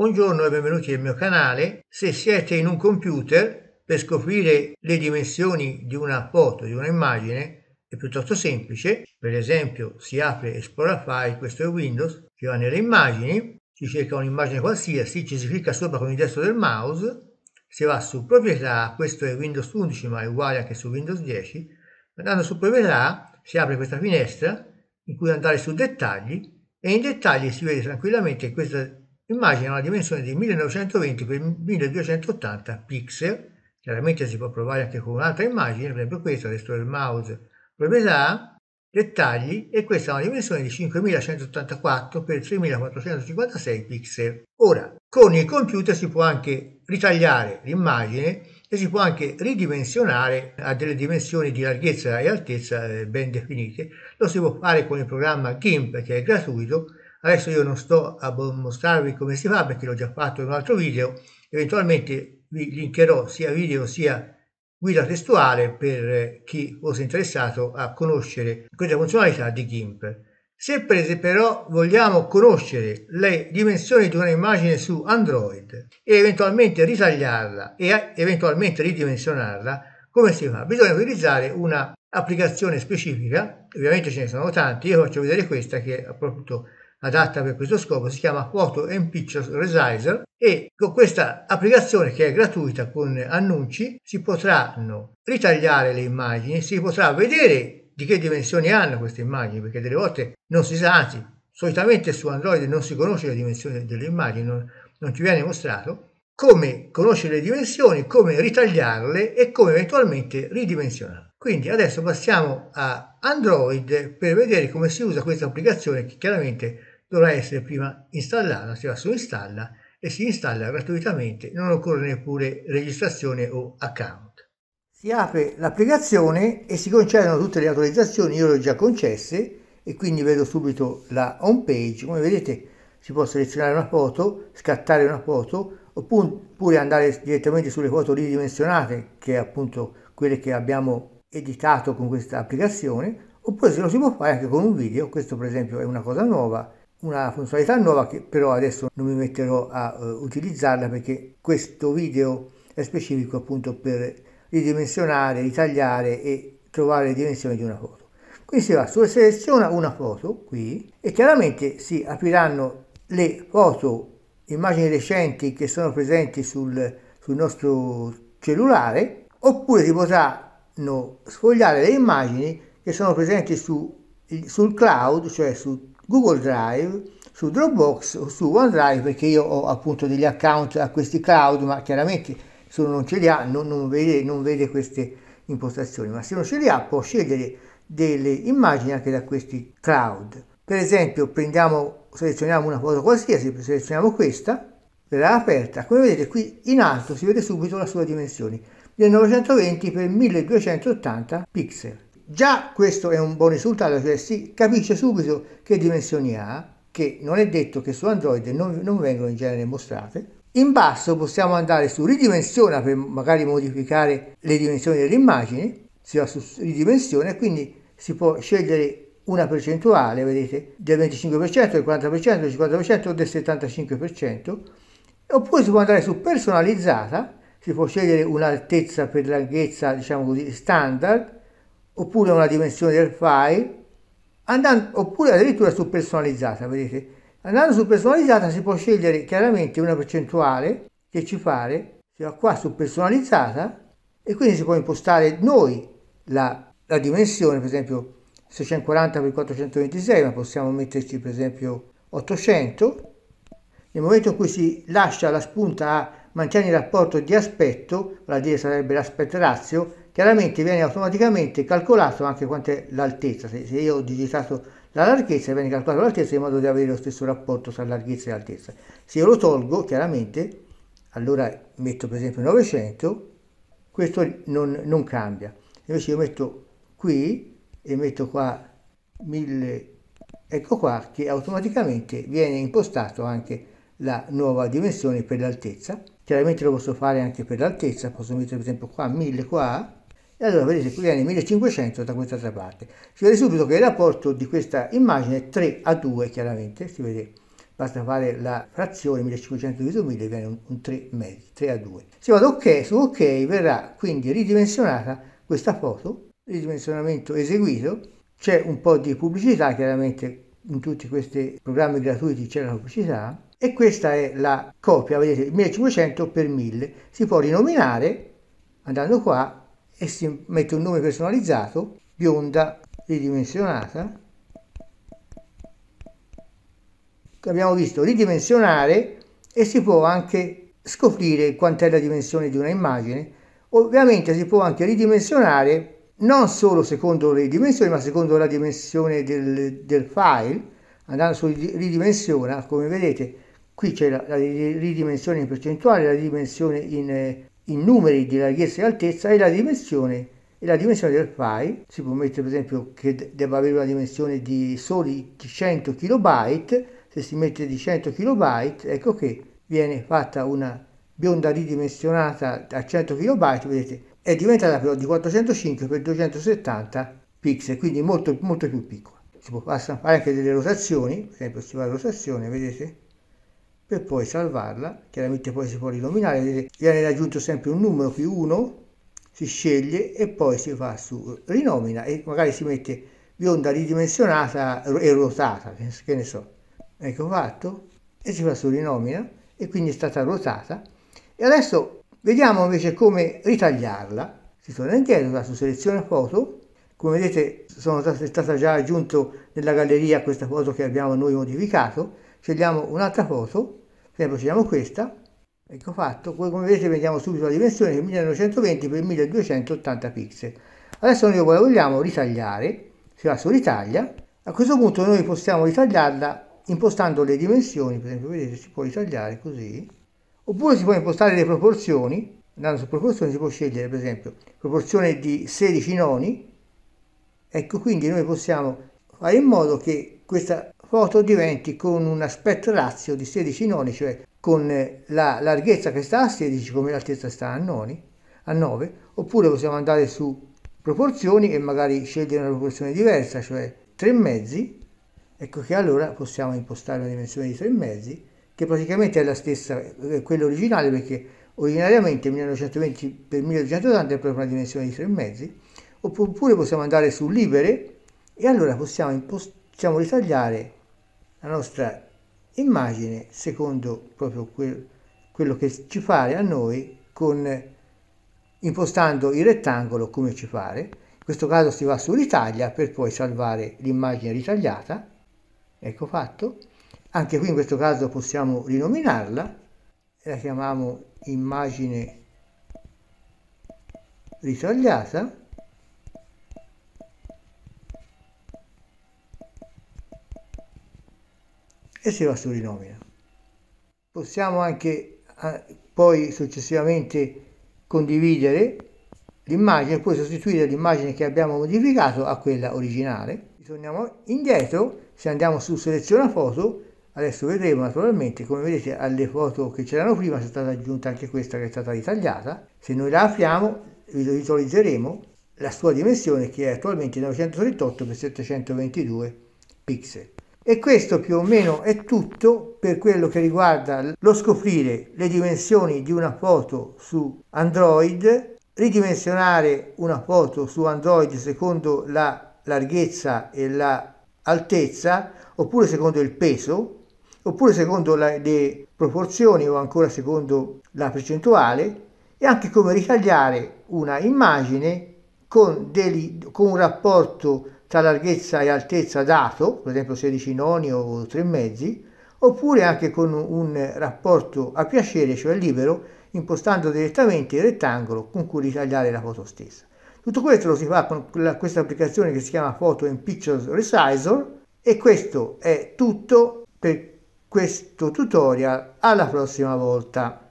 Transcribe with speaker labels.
Speaker 1: Buongiorno e benvenuti nel mio canale. Se siete in un computer, per scoprire le dimensioni di una foto, di un'immagine, è piuttosto semplice. Per esempio, si apre Explorer File, questo è Windows, si va nelle immagini, si cerca un'immagine qualsiasi, ci si clicca sopra con il destro del mouse, si va su proprietà, questo è Windows 11 ma è uguale anche su Windows 10, andando su proprietà si apre questa finestra in cui andare su dettagli e in dettagli si vede tranquillamente questa immagina una dimensione di 1920 x 1280 pixel, chiaramente si può provare anche con un'altra immagine, per esempio questa, adesso il mouse, proprietà, dettagli e questa ha una dimensione di 5184 x 3456 pixel. Ora, con il computer si può anche ritagliare l'immagine e si può anche ridimensionare a delle dimensioni di larghezza e altezza eh, ben definite. Lo si può fare con il programma GIMP che è gratuito Adesso io non sto a mostrarvi come si fa perché l'ho già fatto in un altro video, eventualmente vi linkerò sia video sia guida testuale per eh, chi fosse interessato a conoscere questa funzionalità di GIMP. Se però vogliamo conoscere le dimensioni di un'immagine su Android e eventualmente ritagliarla e eventualmente ridimensionarla, come si fa? Bisogna utilizzare una applicazione specifica, ovviamente ce ne sono tanti, io faccio vedere questa che appunto adatta per questo scopo si chiama Photo and Pictures Resizer e con questa applicazione che è gratuita con annunci si potranno ritagliare le immagini, si potrà vedere di che dimensioni hanno queste immagini perché delle volte non si sa, anzi solitamente su Android non si conosce le dimensioni delle immagini, non, non ci viene mostrato come conoscere le dimensioni, come ritagliarle e come eventualmente ridimensionarle. Quindi adesso passiamo a Android per vedere come si usa questa applicazione che chiaramente dovrà essere prima installato, si va su installa e si installa gratuitamente, non occorre neppure registrazione o account. Si apre l'applicazione e si concedono tutte le autorizzazioni, io le ho già concesse e quindi vedo subito la home page, come vedete si può selezionare una foto, scattare una foto oppure andare direttamente sulle foto ridimensionate che è appunto quelle che abbiamo editato con questa applicazione oppure se lo si può fare anche con un video, questo per esempio è una cosa nuova una funzionalità nuova che però adesso non mi metterò a eh, utilizzarla perché questo video è specifico appunto per ridimensionare, ritagliare e trovare le dimensioni di una foto. Quindi si va su seleziona una foto qui e chiaramente si apriranno le foto, immagini recenti che sono presenti sul, sul nostro cellulare oppure si potranno sfogliare le immagini che sono presenti su, sul cloud, cioè su Google Drive, su Dropbox o su OneDrive perché io ho appunto degli account a questi cloud, ma chiaramente se uno non ce li ha non, non, vede, non vede queste impostazioni, ma se uno ce li ha può scegliere delle immagini anche da questi cloud. Per esempio prendiamo, selezioniamo una foto qualsiasi, selezioniamo questa, verrà aperta. Come vedete qui in alto si vede subito la sua dimensione, 1920 x 1280 pixel. Già questo è un buon risultato, cioè si capisce subito che dimensioni ha, che non è detto che su Android non, non vengono in genere mostrate. In basso possiamo andare su ridimensiona per magari modificare le dimensioni dell'immagine, si va su ridimensiona e quindi si può scegliere una percentuale, vedete, del 25%, del 40%, del 50% o del 75%, oppure si può andare su personalizzata, si può scegliere un'altezza per larghezza, diciamo così, standard, oppure una dimensione del file, andando, oppure addirittura su personalizzata, vedete? Andando su personalizzata si può scegliere chiaramente una percentuale che ci pare, si va qua su personalizzata e quindi si può impostare noi la, la dimensione, per esempio 640x426, ma possiamo metterci per esempio 800. Nel momento in cui si lascia la spunta a mantiene il rapporto di aspetto, vale a dire sarebbe l'aspetto razio, chiaramente viene automaticamente calcolato anche quant'è l'altezza, se, se io ho digitato la larghezza viene calcolato l'altezza in modo da avere lo stesso rapporto tra larghezza e altezza. Se io lo tolgo, chiaramente, allora metto per esempio 900, questo non, non cambia. Invece io metto qui e metto qua 1000, ecco qua, che automaticamente viene impostato anche la nuova dimensione per l'altezza. Chiaramente lo posso fare anche per l'altezza, posso mettere per esempio qua 1000 qua, e allora vedete qui viene 1500 da questa altra parte. Si vede subito che il rapporto di questa immagine è 3 a 2 chiaramente, si vede basta fare la frazione 1500 diviso 1000 viene un, un 3 mezzi, 3 a 2. Se vado ok, su ok verrà quindi ridimensionata questa foto, ridimensionamento eseguito, c'è un po' di pubblicità, chiaramente in tutti questi programmi gratuiti c'è la pubblicità e questa è la copia, vedete 1500 per 1000, si può rinominare andando qua e si mette un nome personalizzato, bionda, ridimensionata. Abbiamo visto ridimensionare e si può anche scoprire quant'è la dimensione di una immagine. Ovviamente si può anche ridimensionare non solo secondo le dimensioni, ma secondo la dimensione del, del file. Andando su ridimensiona, come vedete, qui c'è la, la ridimensione in percentuale, la ridimensione in eh, in numeri di larghezza e altezza e la dimensione e la dimensione del file si può mettere per esempio che debba avere una dimensione di soli 100 KB se si mette di 100 KB ecco che viene fatta una bionda ridimensionata a 100 KB vedete è diventata però di 405 x 270 pixel quindi molto molto più piccola si possono fare anche delle rotazioni per esempio si fa la rotazione vedete per poi salvarla, chiaramente poi si può rinominare, viene aggiunto sempre un numero qui 1, si sceglie e poi si va su rinomina e magari si mette bionda ridimensionata e ruotata, che ne so. Ecco fatto, e si fa su rinomina e quindi è stata ruotata. E adesso vediamo invece come ritagliarla. Si torna indietro, va su selezione foto, come vedete sono è stata già aggiunta nella galleria questa foto che abbiamo noi modificato, scegliamo un'altra foto procediamo questa, ecco fatto, poi come vedete vediamo subito la dimensione 1920 x 1280 pixel. Adesso noi la vogliamo ritagliare, si va su ritaglia, a questo punto noi possiamo ritagliarla impostando le dimensioni, per esempio vedete si può ritagliare così, oppure si può impostare le proporzioni, andando su proporzioni si può scegliere per esempio proporzione di 16 noni, ecco quindi noi possiamo fare in modo che questa foto diventi con un aspetto razio di 16 noni, cioè con eh, la larghezza che sta a 16 come l'altezza sta a, noni, a 9, oppure possiamo andare su proporzioni e magari scegliere una proporzione diversa, cioè 3 mezzi, ecco che allora possiamo impostare una dimensione di 3 mezzi, che praticamente è la stessa, eh, quella originale, perché originariamente 1920 x 1280 è proprio una dimensione di 3 mezzi, oppure possiamo andare su libere, e allora possiamo, impost- possiamo ritagliare la nostra immagine secondo proprio quel, quello che ci pare a noi con, impostando il rettangolo come ci pare. In questo caso si va su ritaglia per poi salvare l'immagine ritagliata. Ecco fatto. Anche qui in questo caso possiamo rinominarla, la chiamiamo immagine ritagliata e si va su rinomina. Possiamo anche eh, poi successivamente condividere l'immagine, poi sostituire l'immagine che abbiamo modificato a quella originale. Torniamo indietro, se andiamo su seleziona foto, adesso vedremo naturalmente, come vedete alle foto che c'erano prima è stata aggiunta anche questa che è stata ritagliata. Se noi la apriamo visualizzeremo la sua dimensione che è attualmente 938x722 pixel. E questo più o meno è tutto per quello che riguarda lo scoprire le dimensioni di una foto su Android, ridimensionare una foto su Android secondo la larghezza e la oppure secondo il peso, oppure secondo la, le proporzioni o ancora secondo la percentuale, e anche come ritagliare una immagine con, degli, con un rapporto tra larghezza e altezza dato, per esempio 16 noni o 3 mezzi, oppure anche con un rapporto a piacere, cioè libero, impostando direttamente il rettangolo con cui ritagliare la foto stessa. Tutto questo lo si fa con questa applicazione che si chiama Photo and Pictures Resizer e questo è tutto per questo tutorial, alla prossima volta.